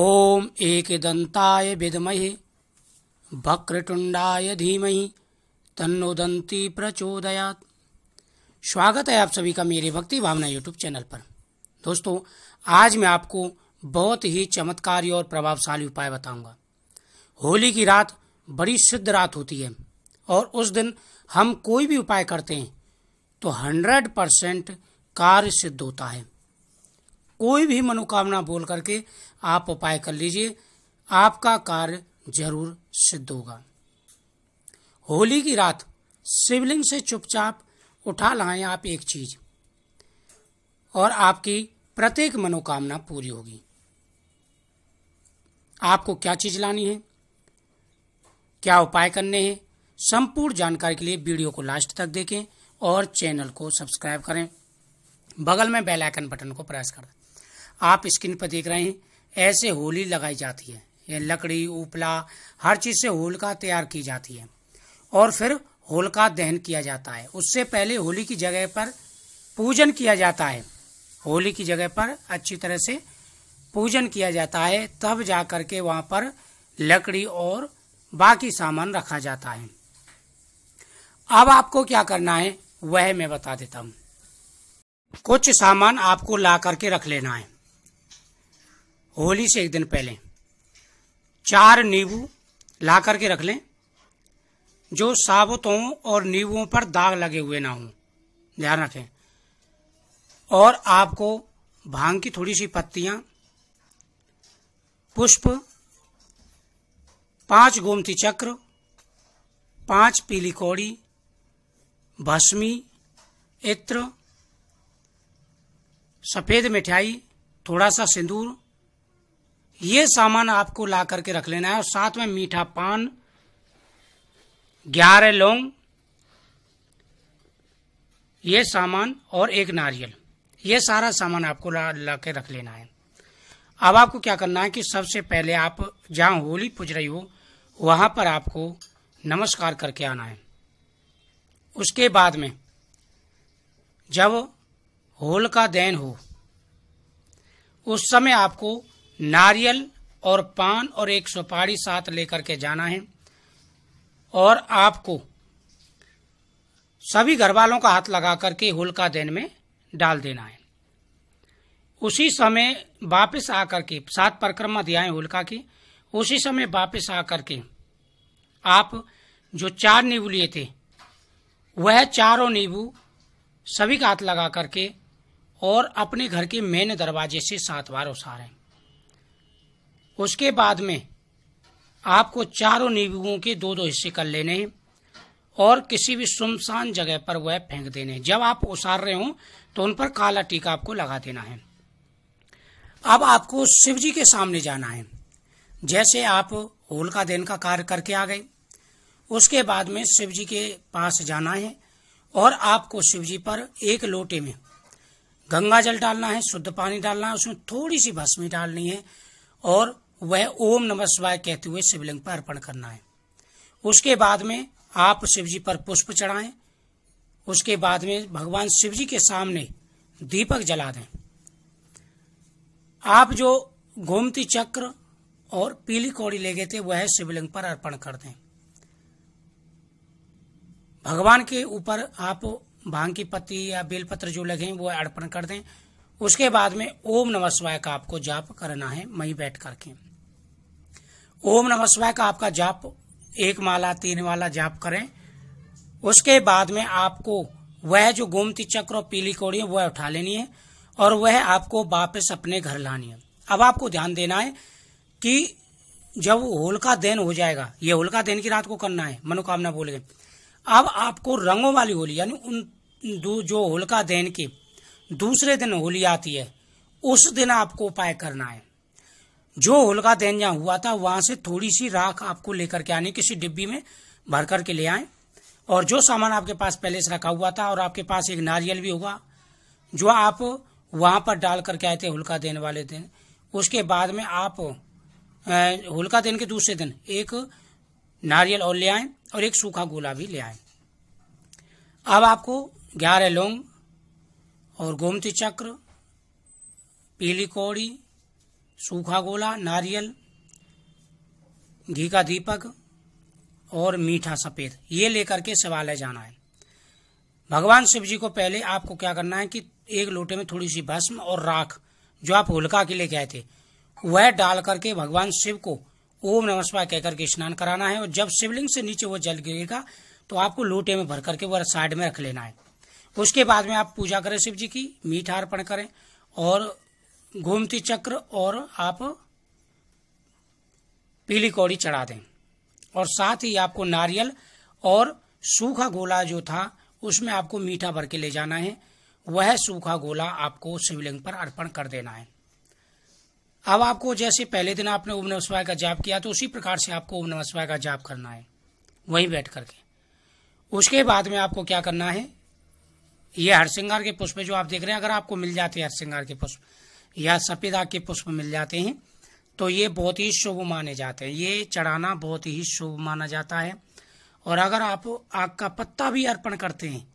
ओम एक दंताय विदमहे भक्रटुंडाय धीमहि तन्नो दंती प्रचोदयात स्वागत है आप सभी का मेरे भक्ति भावना यूट्यूब चैनल पर दोस्तों आज मैं आपको बहुत ही चमत्कारी और प्रभावशाली उपाय बताऊंगा होली की रात बड़ी सिद्ध रात होती है और उस दिन हम कोई भी उपाय करते हैं तो हंड्रेड परसेंट कार्य सिद्ध होता है कोई भी मनोकामना बोल करके आप उपाय कर लीजिए आपका कार्य जरूर सिद्ध होगा होली की रात शिवलिंग से चुपचाप उठा लाएं आप एक चीज और आपकी प्रत्येक मनोकामना पूरी होगी आपको क्या चीज लानी है क्या उपाय करने हैं संपूर्ण जानकारी के लिए वीडियो को लास्ट तक देखें और चैनल को सब्सक्राइब करें बगल में बेल आइकन बटन को प्रेस करें आप स्क्रीन पर देख रहे हैं ऐसे होली लगाई जाती है ये लकड़ी उपला हर चीज से होलिका तैयार की जाती है और फिर होलिका दहन किया जाता है उससे पहले होली की जगह पर पूजन किया जाता है होली की जगह पर अच्छी तरह से पूजन किया जाता है तब जा करके वहाँ पर लकड़ी और बाकी सामान रखा जाता है अब आपको क्या करना है वह मैं बता देता हूँ कुछ सामान आपको ला करके रख लेना है होली से एक दिन पहले चार नींबू ला करके रख लें जो साबुतों और नींबुओं पर दाग लगे हुए ना हों ध्यान रखें और आपको भांग की थोड़ी सी पत्तियां पुष्प पांच गोमती चक्र पांच पीली कौड़ी भस्मी इत्र सफेद मिठाई थोड़ा सा सिंदूर ये सामान आपको ला करके रख लेना है और साथ में मीठा पान ग्यारह लौंग ये सामान और एक नारियल ये सारा सामान आपको ला ला के रख लेना है अब आपको क्या करना है कि सबसे पहले आप जहाँ होली पूज रही हो वहां पर आपको नमस्कार करके आना है उसके बाद में जब होल का दैन हो उस समय आपको नारियल और पान और एक सुपारी साथ लेकर के जाना है और आपको सभी घर वालों का हाथ लगा करके होलका देन में डाल देना है उसी समय वापस आकर के सात परिक्रमा दिया है होलका की उसी समय वापस आकर के आप जो चार नींबू लिए थे वह चारों नींबू सभी का हाथ लगा करके और अपने घर के मेन दरवाजे से सात बार उसारें उसके बाद में आपको चारों नींबुओं के दो दो हिस्से कर लेने हैं और किसी भी सुमसान जगह पर वह फेंक देने जब आप उसार रहे हो तो उन पर काला टीका आपको लगा देना है अब आपको शिव जी के सामने जाना है जैसे आप होल का दिन का कार्य करके आ गए उसके बाद में शिव जी के पास जाना है और आपको शिव जी पर एक लोटे में गंगा जल डालना है शुद्ध पानी डालना है उसमें थोड़ी सी भस्मी डालनी है और वह ओम नमः शिवाय कहते हुए शिवलिंग पर अर्पण करना है उसके बाद में आप शिवजी पर पुष्प चढ़ाएं उसके बाद में भगवान शिव जी के सामने दीपक जला दें आप जो गोमती चक्र और पीली कौड़ी ले गए थे वह शिवलिंग पर अर्पण कर दें भगवान के ऊपर आप भांग की पत्ती या बेलपत्र जो लगे वह अर्पण कर दें उसके बाद में ओम नमः शिवाय का आपको जाप करना है मई बैठ करके ओम नमः शिवाय का आपका जाप एक माला तीन माला जाप करें उसके बाद में आपको वह जो गोमती चक्र और पीली कौड़ी है वह उठा लेनी है और वह आपको वापस अपने घर लानी है अब आपको ध्यान देना है कि जब होलका दहन हो जाएगा ये होलका दहन की रात को करना है मनोकामना बोल गए अब आपको रंगों वाली होली यानी उन जो होलका दहन की दूसरे दिन होली आती है उस दिन आपको उपाय करना है जो होलका दहन हुआ था वहां से थोड़ी सी राख आपको लेकर के आनी किसी डिब्बी में भर करके ले आए और जो सामान आपके पास पहले से रखा हुआ था और आपके पास एक नारियल भी होगा जो आप वहां पर डाल करके आए थे होलका देने वाले दिन उसके बाद में आप होलका देने के दूसरे दिन एक नारियल और ले आए और एक सूखा गोला भी ले आए अब आपको ग्यारह लौंग और गोमती चक्र पीली कौड़ी सूखा गोला नारियल घी का दीपक और मीठा सफेद ये लेकर के शिवालय जाना है भगवान शिव जी को पहले आपको क्या करना है कि एक लोटे में थोड़ी सी भस्म और राख जो आप होलका के लेके आए थे वह डाल करके भगवान शिव को ओम नमः शिवाय कहकर के स्नान कराना है और जब शिवलिंग से नीचे वो जल गिरेगा तो आपको लोटे में भर करके वह साइड में रख लेना है उसके बाद में आप पूजा करें शिव जी की मीठा अर्पण करें और घूमती चक्र और आप पीली कौड़ी चढ़ा दें और साथ ही आपको नारियल और सूखा गोला जो था उसमें आपको मीठा भर के ले जाना है वह सूखा गोला आपको शिवलिंग पर अर्पण कर देना है अब आपको जैसे पहले दिन आपने ओम नमः का जाप किया तो उसी प्रकार से आपको ओम नमः का जाप करना है वहीं बैठ करके उसके बाद में आपको क्या करना है ये हरसिंगार के पुष्प जो आप देख रहे हैं अगर आपको मिल जाते हैं हरसिंगार के पुष्प या सफेद आग के पुष्प मिल जाते हैं तो ये बहुत ही शुभ माने जाते हैं ये चढ़ाना बहुत ही शुभ माना जाता है और अगर आप आग का पत्ता भी अर्पण करते हैं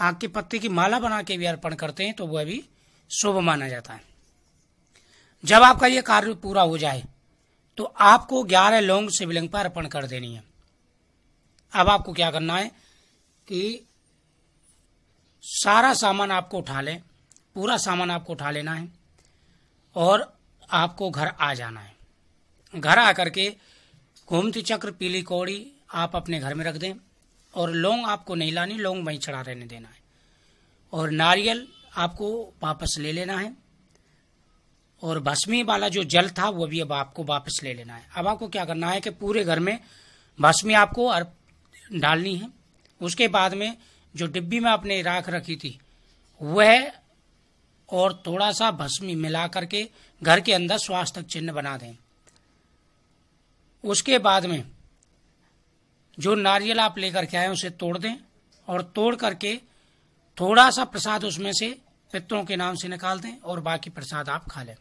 आग के पत्ते की माला बना के भी अर्पण करते हैं तो वह भी शुभ माना जाता है जब आपका ये कार्य पूरा हो जाए तो आपको ग्यारह लौंग शिवलिंग पर अर्पण कर देनी है अब आपको क्या करना है कि सारा सामान आपको उठा लें पूरा सामान आपको उठा लेना है और आपको घर आ जाना है घर आकर के घूमती चक्र पीली कौड़ी आप अपने घर में रख दें और लौंग आपको नहीं लानी लौंग वहीं चढ़ा रहने देना है और नारियल आपको वापस ले लेना है और भस्मी वाला जो जल था वो भी अब आपको वापस ले लेना है अब आपको क्या करना है कि पूरे घर में भस्मी आपको डालनी है उसके बाद में जो डिब्बी में आपने राख रखी थी वह और थोड़ा सा भस्मी मिला करके घर के अंदर स्वास्थ्य चिन्ह बना दें उसके बाद में जो नारियल आप लेकर के आए उसे तोड़ दें और तोड़ करके थोड़ा सा प्रसाद उसमें से पितरों के नाम से निकाल दें और बाकी प्रसाद आप खा लें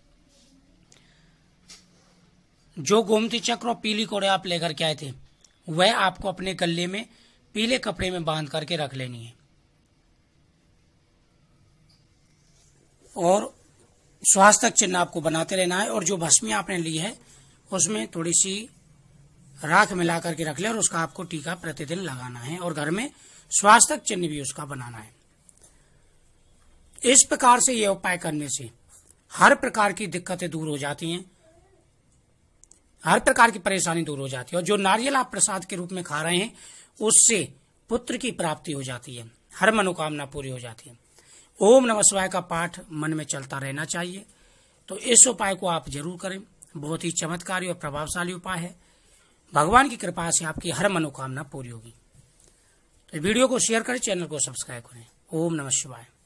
जो गोमती चक्र और पीली कोड़े आप लेकर के आए थे वह आपको अपने गले में पीले कपड़े में बांध करके रख लेनी है और स्वास्थ्य चिन्ह आपको बनाते रहना है और जो भस्मी आपने ली है उसमें थोड़ी सी राख मिला करके रख ले और उसका आपको टीका प्रतिदिन लगाना है और घर में स्वास्थ्य चिन्ह भी उसका बनाना है इस प्रकार से यह उपाय करने से हर प्रकार की दिक्कतें दूर हो जाती हैं हर प्रकार की परेशानी दूर हो जाती है और जो नारियल आप प्रसाद के रूप में खा रहे हैं उससे पुत्र की प्राप्ति हो जाती है हर मनोकामना पूरी हो जाती है ओम नमः शिवाय का पाठ मन में चलता रहना चाहिए तो इस उपाय को आप जरूर करें बहुत ही चमत्कारी और प्रभावशाली उपाय है भगवान की कृपा से आपकी हर मनोकामना पूरी होगी तो वीडियो को शेयर करें चैनल को सब्सक्राइब करें ओम नमः शिवाय